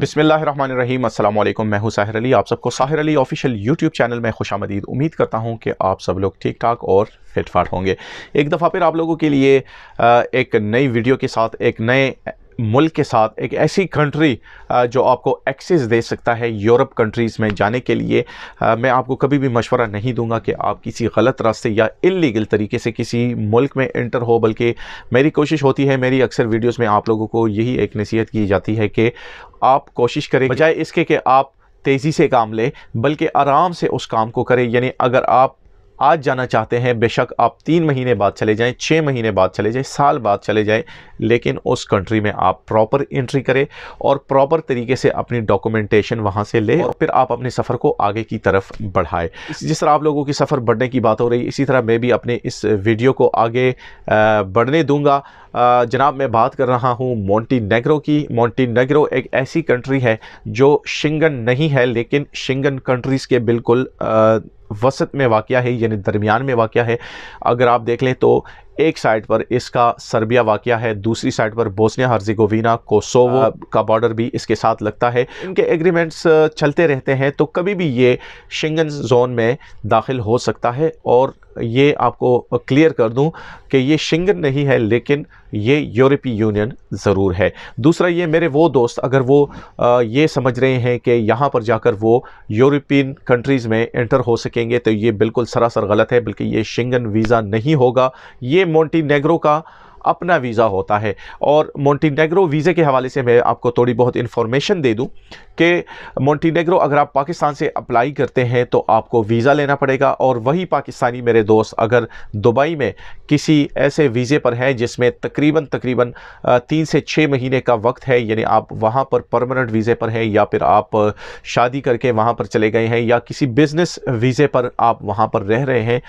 बिसमीम अल्लाम मैं हूं साहिर अली आप सबको Sahir Ali official YouTube channel में खुश आमदीद उम्मीद करता हूं कि आप सब लोग ठीक ठाक और फिट फाट होंगे एक दफ़ा फिर आप लोगों के लिए एक नई वीडियो के साथ एक नए मुल्क के साथ एक ऐसी कंट्री जो आपको एक्सेस दे सकता है यूरोप कंट्रीज़ में जाने के लिए मैं आपको कभी भी मशवरा नहीं दूंगा कि आप किसी गलत रास्ते या इलीगल तरीके से किसी मुल्क में इंटर हो बल्कि मेरी कोशिश होती है मेरी अक्सर वीडियोस में आप लोगों को यही एक नसीहत की जाती है कि आप कोशिश करें बजाय इसके कि आप तेज़ी से काम लें बल्कि आराम से उस काम को करें यानी अगर आप आज जाना चाहते हैं बेशक आप तीन महीने बाद चले जाएं छः महीने बाद चले जाएं साल बाद चले जाएं लेकिन उस कंट्री में आप प्रॉपर इंट्री करें और प्रॉपर तरीके से अपनी डॉक्यूमेंटेशन वहाँ से लें और फिर आप अपने सफ़र को आगे की तरफ बढ़ाएं जिस तरह आप लोगों की सफ़र बढ़ने की बात हो रही इसी तरह मैं भी अपने इस वीडियो को आगे बढ़ने दूँगा जनाब मैं बात कर रहा हूँ मोन्टी नेग्रो की मोन्टी नेग्रो एक ऐसी कंट्री है जो शिंगन नहीं है लेकिन शिंगन कंट्रीज़ के बिल्कुल वसत में वाक़ है यानी दरमियान में वाक़ है अगर आप देख लें तो एक साइड पर इसका सर्बिया वाक़ है दूसरी साइड पर बोस्निया हर्जिगोवीना कोसोवो हाँ। का बॉर्डर भी इसके साथ लगता है इनके एग्रीमेंट्स चलते रहते हैं तो कभी भी ये शेंगन जोन में दाखिल हो सकता है और ये आपको क्लियर कर दूं कि ये शिंगन नहीं है लेकिन ये यूरोपीय यूनियन ज़रूर है दूसरा ये मेरे वो दोस्त अगर वो ये समझ रहे हैं कि यहाँ पर जाकर वो यूरोपियन कंट्रीज़ में एंटर हो सकेंगे तो ये बिल्कुल सरासर गलत है बल्कि ये शिंगन वीज़ा नहीं होगा ये मोंटीनेग्रो का अपना वीज़ा होता है और मोंटीनेग्रो वीज़े के हवाले से मैं आपको थोड़ी बहुत इन्फॉर्मेशन दे दूं कि मोंटीनेग्रो अगर आप पाकिस्तान से अप्लाई करते हैं तो आपको वीज़ा लेना पड़ेगा और वही पाकिस्तानी मेरे दोस्त अगर दुबई में किसी ऐसे वीज़े पर हैं जिसमें तकरीबन तकरीबन तीन से छः महीने का वक्त है यानी आप वहाँ पर परमानेंट वीज़े पर हैं या फिर आप शादी करके वहाँ पर चले गए हैं या किसी बिज़नेस वीज़े पर आप वहाँ पर रह रहे हैं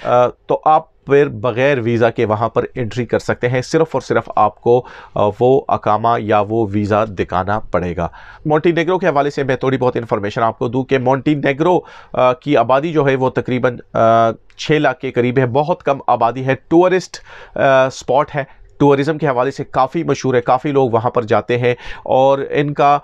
तो आप फिर बग़ैर वीज़ा के वहाँ पर एंट्री कर सकते हैं सिर्फ़ और सिर्फ आपको वो अकामा या वो वीज़ा दिखाना पड़ेगा मोंटीनेग्रो के हवाले से मैं थोड़ी बहुत इन्फॉर्मेशन आपको दूँ कि मोंटीनेग्रो की आबादी जो है वो तकरीबन छः लाख के करीब है बहुत कम आबादी है टूरिस्ट स्पॉट है टूरिज़म के हवाले से काफ़ी मशहूर है काफ़ी लोग वहाँ पर जाते हैं और इनका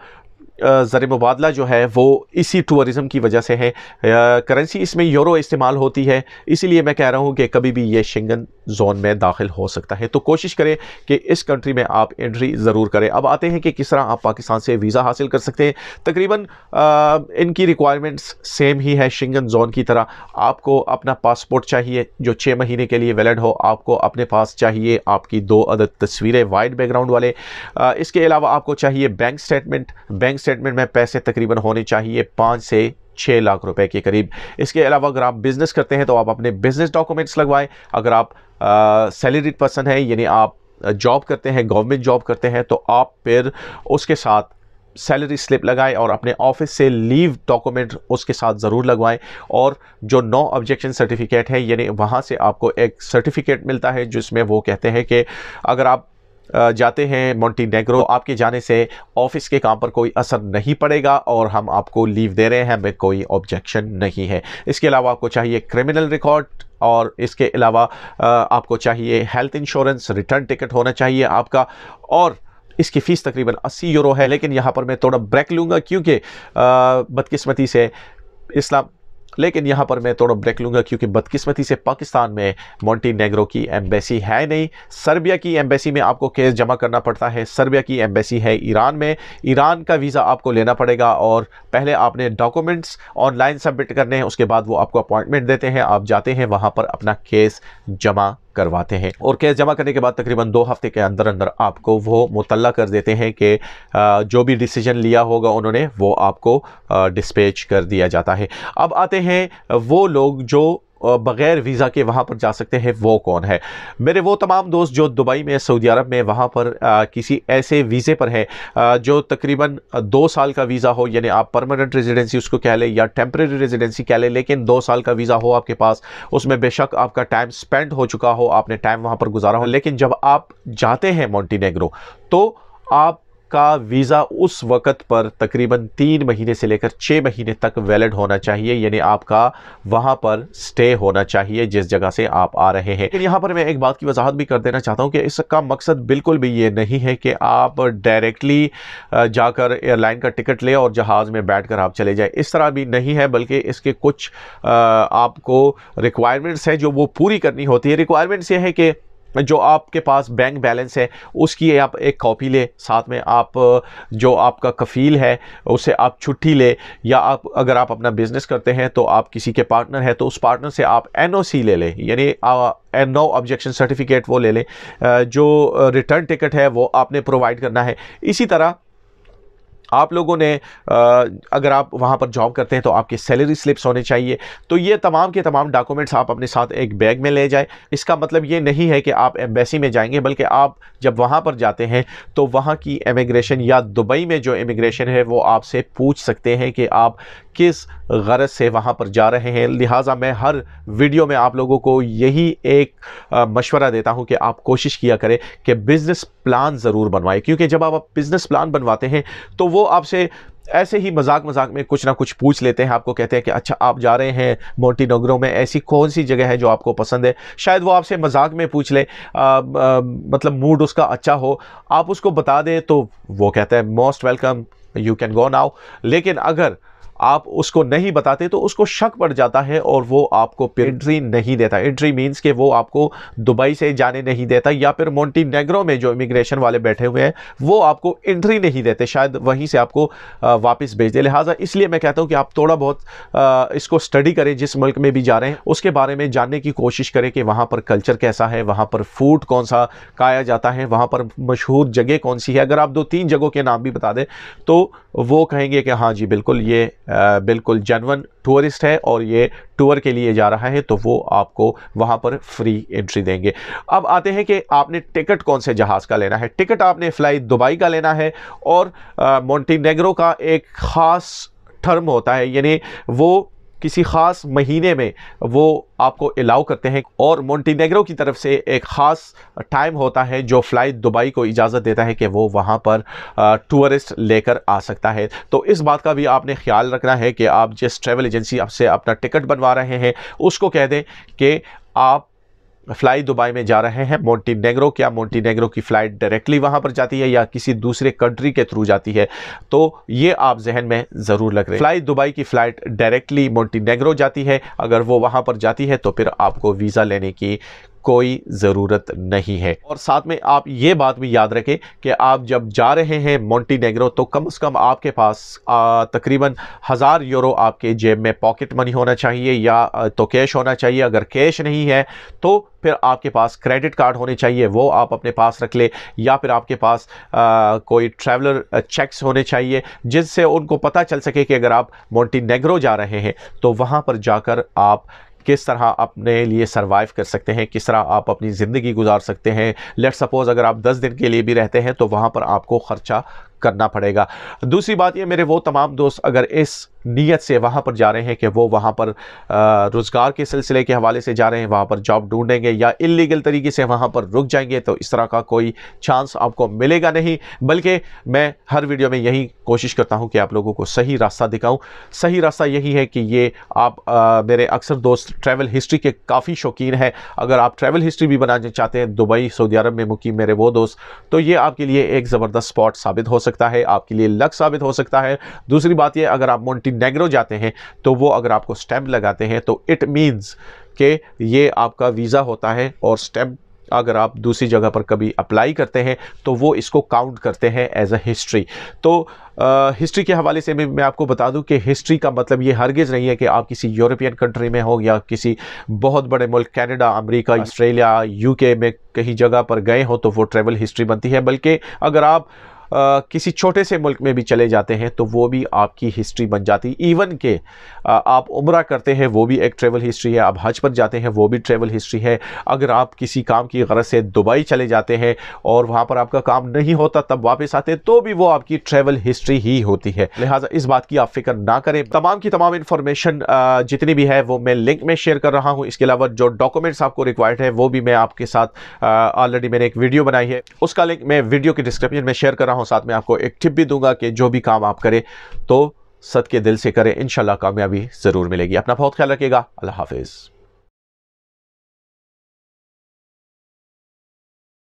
ज़र मुबादला जो है वो इसी टूरिज़म की वजह से है करेंसी इसमें यूरो इस्तेमाल होती है इसीलिए मैं कह रहा हूँ कि कभी भी ये शेंगन जोन में दाखिल हो सकता है तो कोशिश करें कि इस कंट्री में आप एंट्री ज़रूर करें अब आते हैं कि किस तरह आप पाकिस्तान से वीज़ा हासिल कर सकते हैं तकरीबन इनकी रिक्वायरमेंट्स सेम ही है शेंगन जोन की तरह आपको अपना पासपोर्ट चाहिए जो छः महीने के लिए वैलड हो आपको अपने पास चाहिए आपकी दो अदद तस्वीरें वाइट बैकग्राउंड वाले इसके अलावा आपको चाहिए बैंक स्टेटमेंट बैंक स्टेटमेंट में पैसे तकरीबन होने चाहिए पाँच से छः लाख रुपए के करीब इसके अलावा अगर आप बिज़नेस करते हैं तो आप अपने बिज़नेस डॉक्यूमेंट्स लगवाएं अगर आप सैलरीड पर्सन हैं यानी आप जॉब करते हैं गवर्नमेंट जॉब करते हैं तो आप फिर उसके साथ सैलरी स्लिप लगाएं और अपने ऑफिस से लीव डॉक्यूमेंट उसके साथ ज़रूर लगवाएं और जो नो ऑब्जेक्शन सर्टिफिकेट है यानी वहाँ से आपको एक सर्टिफिकेट मिलता है जिसमें वो कहते हैं कि अगर आप जाते हैं मॉन्टीनेग्रो आपके जाने से ऑफिस के काम पर कोई असर नहीं पड़ेगा और हम आपको लीव दे रहे हैं हमें कोई ऑब्जेक्शन नहीं है इसके अलावा आपको चाहिए क्रिमिनल रिकॉर्ड और इसके अलावा आपको चाहिए हेल्थ इंश्योरेंस रिटर्न टिकट होना चाहिए आपका और इसकी फ़ीस तकरीबन 80 यूरो है लेकिन यहाँ पर मैं थोड़ा ब्रेक लूँगा क्योंकि बदकिस्मती से इस्लाम लेकिन यहाँ पर मैं थोड़ा ब्रेक लूँगा क्योंकि बदकिस्मती से पाकिस्तान में नेगरो की एम्बेसी है नहीं सर्बिया की एम्बेसी में आपको केस जमा करना पड़ता है सर्बिया की एम्बेसी है ईरान में ईरान का वीज़ा आपको लेना पड़ेगा और पहले आपने डॉक्यूमेंट्स ऑनलाइन सबमिट करने हैं उसके बाद वो आपको अपॉइंटमेंट देते हैं आप जाते हैं वहाँ पर अपना केस जमा करवाते हैं और केस जमा करने के बाद तकरीबन दो हफ्ते के अंदर अंदर आपको वो मुतल कर देते हैं कि जो भी डिसीजन लिया होगा उन्होंने वो आपको डिस्पेच कर दिया जाता है अब आते हैं वो लोग जो बग़ैर वीज़ा के वहाँ पर जा सकते हैं वो कौन है मेरे वो तमाम दोस्त जो दुबई में सऊदी अरब में वहाँ पर आ, किसी ऐसे वीज़े पर हैं जो तकरीबन दो साल का वीज़ा हो यानी आप परमानेंट रेजिडेंसी उसको कह लें या टेम्प्रेरी रेजिडेंसी कह लें लेकिन दो साल का वीज़ा हो आपके पास उसमें बेशक आपका टाइम स्पेंड हो चुका हो आपने टाइम वहाँ पर गुजारा हो लेकिन जब आप जाते हैं मॉन्टीनेग्रो तो आप का वीज़ा उस वक़्त पर तकरीबन तीन महीने से लेकर छः महीने तक वैलिड होना चाहिए यानी आपका वहाँ पर स्टे होना चाहिए जिस जगह से आप आ रहे हैं यहाँ पर मैं एक बात की वजाहत भी कर देना चाहता हूँ कि इसका मकसद बिल्कुल भी ये नहीं है कि आप डायरेक्टली जाकर एयरलाइन का टिकट लें और जहाज़ में बैठ कर आप चले जाएँ इस तरह भी नहीं है बल्कि इसके कुछ आपको रिक्वायरमेंट्स हैं जो वो पूरी करनी होती है रिक्वायरमेंट्स ये हैं कि जो आपके पास बैंक बैलेंस है उसकी आप एक कॉपी ले साथ में आप जो आपका कफ़ील है उसे आप छुट्टी ले या आप अगर आप अपना बिज़नेस करते हैं तो आप किसी के पार्टनर है तो उस पार्टनर से आप एनओसी ले लें यानी एन नो ऑब्जेक्शन सर्टिफिकेट वो ले लें जो रिटर्न टिकट है वो आपने प्रोवाइड करना है इसी तरह आप लोगों ने अगर आप वहाँ पर जॉब करते हैं तो आपके सैलरी स्लिप्स होने चाहिए तो ये तमाम के तमाम डॉक्यूमेंट्स आप अपने साथ एक बैग में ले जाए इसका मतलब ये नहीं है कि आप एम्बेसी में जाएंगे बल्कि आप जब वहाँ पर जाते हैं तो वहाँ की इमिग्रेशन या दुबई में जो इमिग्रेशन है वो आपसे पूछ सकते हैं कि आप किस गरज से वहाँ पर जा रहे हैं लिहाजा मैं हर वीडियो में आप लोगों को यही एक मशवरा देता हूँ कि आप कोशिश किया करें कि बिज़नेस प्लान ज़रूर बनवाएं क्योंकि जब आप बिज़नेस प्लान बनवाते हैं तो वो आपसे ऐसे ही मजाक मजाक में कुछ ना कुछ पूछ लेते हैं आपको कहते हैं कि अच्छा आप जा रहे हैं मोटी डोगरों में ऐसी कौन सी जगह है जो आपको पसंद है शायद वो आपसे मजाक में पूछ ले आ, आ, मतलब मूड उसका अच्छा हो आप उसको बता दें तो वो कहते हैं most welcome you can go now लेकिन अगर आप उसको नहीं बताते तो उसको शक पड़ जाता है और वो आपको एंट्री नहीं देता एंट्री मीन्स कि वो आपको दुबई से जाने नहीं देता या फिर मोन्टी नेग्रो में जो इमिग्रेशन वाले बैठे हुए हैं वो आपको एंट्री नहीं देते शायद वहीं से आपको वापस भेज दे लिहाजा इसलिए मैं कहता हूँ कि आप थोड़ा बहुत इसको स्टडी करें जिस मुल्क में भी जा रहे हैं उसके बारे में जानने की कोशिश करें कि वहाँ पर कल्चर कैसा है वहाँ पर फूड कौन सा खाया जाता है वहाँ पर मशहूर जगह कौन सी है अगर आप दो तीन जगहों के नाम भी बता दें तो वो कहेंगे कि हाँ जी बिल्कुल ये बिल्कुल जनवन टूरिस्ट है और ये टूर के लिए जा रहा है तो वो आपको वहाँ पर फ्री एंट्री देंगे अब आते हैं कि आपने टिकट कौन से जहाज़ का लेना है टिकट आपने फ्लाई दुबई का लेना है और मोंटीनेग्रो का एक ख़ास टर्म होता है यानी वो किसी ख़ास महीने में वो आपको अलाउ करते हैं और मोंटीनेग्रो की तरफ से एक ख़ास टाइम होता है जो फ़्लाइट दुबई को इजाज़त देता है कि वो वहाँ पर टूरिस्ट लेकर आ सकता है तो इस बात का भी आपने ख्याल रखना है कि आप जिस ट्रैवल एजेंसी आपसे अपना टिकट बनवा रहे हैं उसको कह दें कि आप फ्लाई दुबई में जा रहे हैं नेगरो क्या नेगरो की फ़्लाइट डायरेक्टली वहाँ पर जाती है या किसी दूसरे कंट्री के थ्रू जाती है तो ये आप जहन में ज़रूर लग रहे फ्लाई दुबई की फ़्लाइट डायरेक्टली नेगरो जाती है अगर वो वहाँ पर जाती है तो फिर आपको वीज़ा लेने की कोई ज़रूरत नहीं है और साथ में आप ये बात भी याद रखें कि आप जब जा रहे हैं मोन्टी तो कम से कम आपके पास तकरीबन हज़ार यूरो आपके जेब में पॉकेट मनी होना चाहिए या तो कैश होना चाहिए अगर कैश नहीं है तो फिर आपके पास क्रेडिट कार्ड होने चाहिए वो आप अपने पास रख ले या फिर आपके पास आ, कोई ट्रैवलर चेक्स होने चाहिए जिससे उनको पता चल सके कि अगर आप मोन्टी जा रहे हैं तो वहाँ पर जाकर आप किस तरह अपने लिए सर्वाइव कर सकते हैं किस तरह आप अपनी ज़िंदगी गुजार सकते हैं लेट सपोज़ अगर आप दस दिन के लिए भी रहते हैं तो वहाँ पर आपको ख़र्चा करना पड़ेगा दूसरी बात ये मेरे वो तमाम दोस्त अगर इस नीयत से वहाँ पर जा रहे हैं कि वो वहाँ पर रोज़गार के सिलसिले के हवाले से जा रहे हैं वहाँ पर जॉब ढूंढेंगे या इलीगल तरीके से वहाँ पर रुक जाएंगे तो इस तरह का कोई चांस आपको मिलेगा नहीं बल्कि मैं हर वीडियो में यही कोशिश करता हूँ कि आप लोगों को सही रास्ता दिखाऊँ सही रास्ता यही है कि ये आप आ, मेरे अक्सर दोस्त ट्रैवल हिस्ट्री के काफ़ी शौकीन हैं अगर आप ट्रैवल हिस्ट्री भी बनाना चाहते हैं दुबई सऊदी अरब में मुकीम मेरे वो दोस्त तो ये आपके लिए एक ज़बरदस्त स्पॉट साबित हो सकता है आपके लिए लक साबित हो सकता है दूसरी बात ये अगर आप मोन्टी नेग्रो जाते हैं तो वो अगर आपको स्टैम्प लगाते हैं तो इट मीन्स कि ये आपका वीज़ा होता है और स्टैम्प अगर आप दूसरी जगह पर कभी अप्लाई करते हैं तो वो इसको काउंट करते हैं एज तो, अ हिस्ट्री तो हिस्ट्री के हवाले से भी मैं आपको बता दूं कि हिस्ट्री का मतलब ये हरगिज़ नहीं है कि आप किसी यूरोपियन कंट्री में हो या किसी बहुत बड़े मुल्क कनाडा अमेरिका ऑस्ट्रेलिया यूके में कहीं जगह पर गए हो तो वो ट्रेवल हिस्ट्री बनती है बल्कि अगर आप किसी छोटे से मुल्क में भी चले जाते हैं तो वो भी आपकी हिस्ट्री बन जाती इवन के आप उम्र करते हैं वो भी एक ट्रेवल हिस्ट्री है आप हज पर जाते हैं वो भी ट्रेवल हिस्ट्री है अगर आप किसी काम की गरज से दुबई चले जाते हैं और वहाँ पर आपका काम नहीं होता तब वापस आते तो भी वो आपकी ट्रेवल हिस्ट्री ही होती है लिहाजा इस बात की आप फिक्र ना करें तमाम की तमाम इन्फॉर्मेशन जितनी भी है वो मैं लिंक में शेयर कर रहा हूँ इसके अलावा जो डॉक्यूमेंट्स आपको रिक्वायर्ड है वो भी मैं आपके साथ ऑलरेडी मैंने एक वीडियो बनाई है उसका लिंक मैं वीडियो के डिस्क्रिप्शन में शेयर कर रहा हूँ हूँ साथ में आपको एक टिप भी दूंगा कि जो भी काम आप करें तो सद के दिल से करें इन कामयाबी ज़रूर मिलेगी अपना बहुत ख्याल रखिएगा अल्लाह हाफिज़